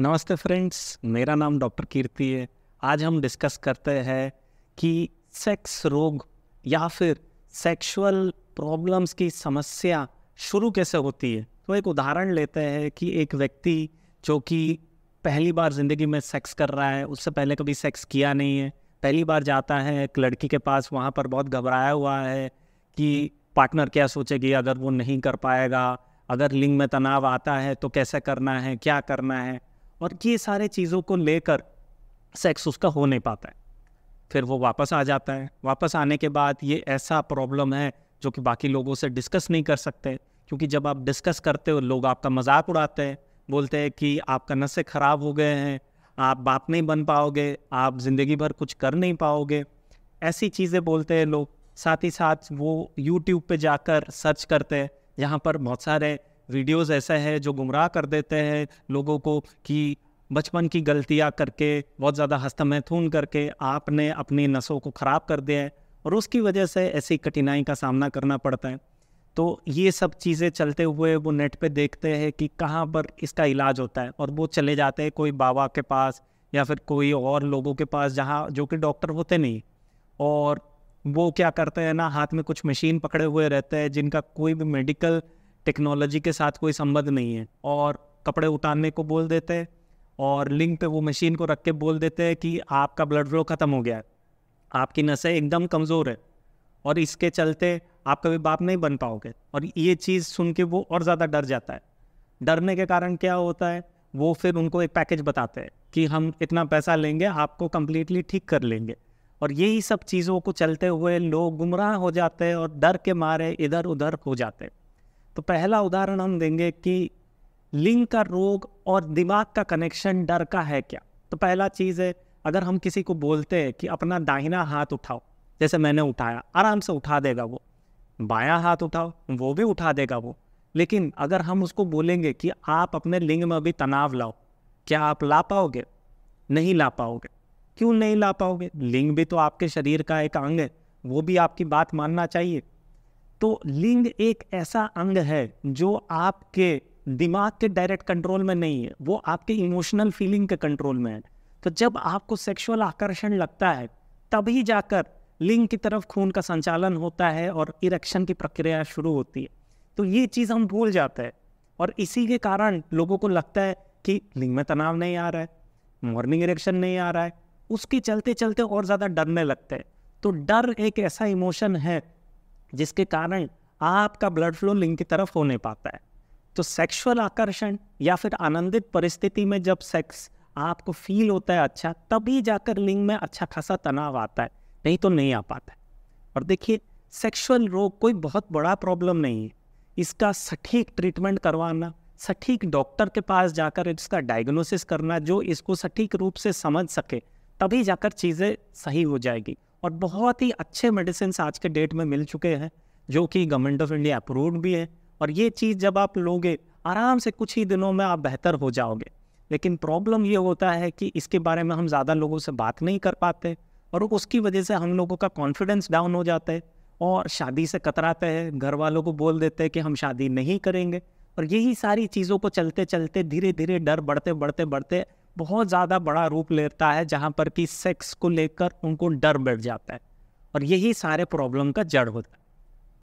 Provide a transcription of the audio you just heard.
नमस्ते फ्रेंड्स मेरा नाम डॉक्टर कीर्ति है आज हम डिस्कस करते हैं कि सेक्स रोग या फिर सेक्सुअल प्रॉब्लम्स की समस्या शुरू कैसे होती है तो एक उदाहरण लेते हैं कि एक व्यक्ति जो कि पहली बार ज़िंदगी में सेक्स कर रहा है उससे पहले कभी सेक्स किया नहीं है पहली बार जाता है एक लड़की के पास वहाँ पर बहुत घबराया हुआ है कि पार्टनर क्या सोचेगी अगर वो नहीं कर पाएगा अगर लिंग में तनाव आता है तो कैसे करना है क्या करना है और ये सारे चीज़ों को लेकर सेक्स उसका हो नहीं पाता है फिर वो वापस आ जाता है वापस आने के बाद ये ऐसा प्रॉब्लम है जो कि बाकी लोगों से डिस्कस नहीं कर सकते क्योंकि जब आप डिस्कस करते हो लोग आपका मजाक उड़ाते हैं बोलते हैं कि आपका नशे ख़राब हो गए हैं आप बाप नहीं बन पाओगे आप ज़िंदगी भर कुछ कर नहीं पाओगे ऐसी चीज़ें बोलते हैं लोग साथ ही साथ वो यूट्यूब पे जाकर सर्च करते हैं यहाँ पर बहुत सारे वीडियोस ऐसा है जो गुमराह कर देते हैं लोगों को कि बचपन की गलतियाँ करके बहुत ज़्यादा हस्त महथून करके आपने अपनी नसों को ख़राब कर दिया है और उसकी वजह से ऐसी कठिनाई का सामना करना पड़ता है तो ये सब चीज़ें चलते हुए वो नेट पे देखते हैं कि कहाँ पर इसका इलाज होता है और वो चले जाते हैं कोई बाबा के पास या फिर कोई और लोगों के पास जहाँ जो कि डॉक्टर होते नहीं और वो क्या करते हैं ना हाथ में कुछ मशीन पकड़े हुए रहते हैं जिनका कोई भी मेडिकल टेक्नोलॉजी के साथ कोई संबंध नहीं है और कपड़े उतारने को बोल देते हैं और लिंक पे वो मशीन को रख के बोल देते हैं कि आपका ब्लड फ्लो ख़त्म हो गया है आपकी नसें एकदम कमज़ोर है और इसके चलते आप कभी बाप नहीं बन पाओगे और ये चीज़ सुन के वो और ज़्यादा डर जाता है डरने के कारण क्या होता है वो फिर उनको एक पैकेज बताते हैं कि हम इतना पैसा लेंगे आपको कम्प्लीटली ठीक कर लेंगे और यही सब चीज़ों को चलते हुए लोग गुमराह हो जाते हैं और डर के मारे इधर उधर हो जाते हैं तो पहला उदाहरण हम देंगे कि लिंग का रोग और दिमाग का कनेक्शन डर का है क्या तो पहला चीज़ है अगर हम किसी को बोलते हैं कि अपना दाहिना हाथ उठाओ जैसे मैंने उठाया आराम से उठा देगा वो बायां हाथ उठाओ वो भी उठा देगा वो लेकिन अगर हम उसको बोलेंगे कि आप अपने लिंग में भी तनाव लाओ क्या आप ला पाओगे नहीं ला पाओगे क्यों नहीं ला पाओगे लिंग भी तो आपके शरीर का एक अंग है वो भी आपकी बात मानना चाहिए तो लिंग एक ऐसा अंग है जो आपके दिमाग के डायरेक्ट कंट्रोल में नहीं है वो आपके इमोशनल फीलिंग के कंट्रोल में है तो जब आपको सेक्सुअल आकर्षण लगता है तभी जाकर लिंग की तरफ खून का संचालन होता है और इरेक्शन की प्रक्रिया शुरू होती है तो ये चीज़ हम भूल जाते हैं और इसी के कारण लोगों को लगता है कि लिंग में तनाव नहीं आ रहा है मॉर्निंग इरेक्शन नहीं आ रहा है उसके चलते चलते और ज़्यादा डरने लगते हैं तो डर एक ऐसा इमोशन है जिसके कारण आपका ब्लड फ्लो लिंग की तरफ हो नहीं पाता है तो सेक्सुअल आकर्षण या फिर आनंदित परिस्थिति में जब सेक्स आपको फील होता है अच्छा तभी जाकर लिंग में अच्छा खासा तनाव आता है नहीं तो नहीं आ पाता है और देखिए सेक्सुअल रोग कोई बहुत बड़ा प्रॉब्लम नहीं है इसका सटीक ट्रीटमेंट करवाना सटीक डॉक्टर के पास जाकर इसका डायग्नोसिस करना जो इसको सटीक रूप से समझ सके तभी जाकर चीज़ें सही हो जाएगी और बहुत ही अच्छे मेडिसिन आज के डेट में मिल चुके हैं जो कि गवर्नमेंट ऑफ इंडिया अप्रूव्ड भी है और ये चीज़ जब आप लोगे आराम से कुछ ही दिनों में आप बेहतर हो जाओगे लेकिन प्रॉब्लम ये होता है कि इसके बारे में हम ज़्यादा लोगों से बात नहीं कर पाते और उसकी वजह से हम लोगों का कॉन्फिडेंस डाउन हो जाता है और शादी से कतराते हैं घर वालों को बोल देते हैं कि हम शादी नहीं करेंगे और यही सारी चीज़ों को चलते चलते धीरे धीरे डर बढ़ते बढ़ते बढ़ते बहुत ज़्यादा बड़ा रूप लेता है जहाँ पर कि सेक्स को लेकर उनको डर बैठ जाता है और यही सारे प्रॉब्लम का जड़ होता है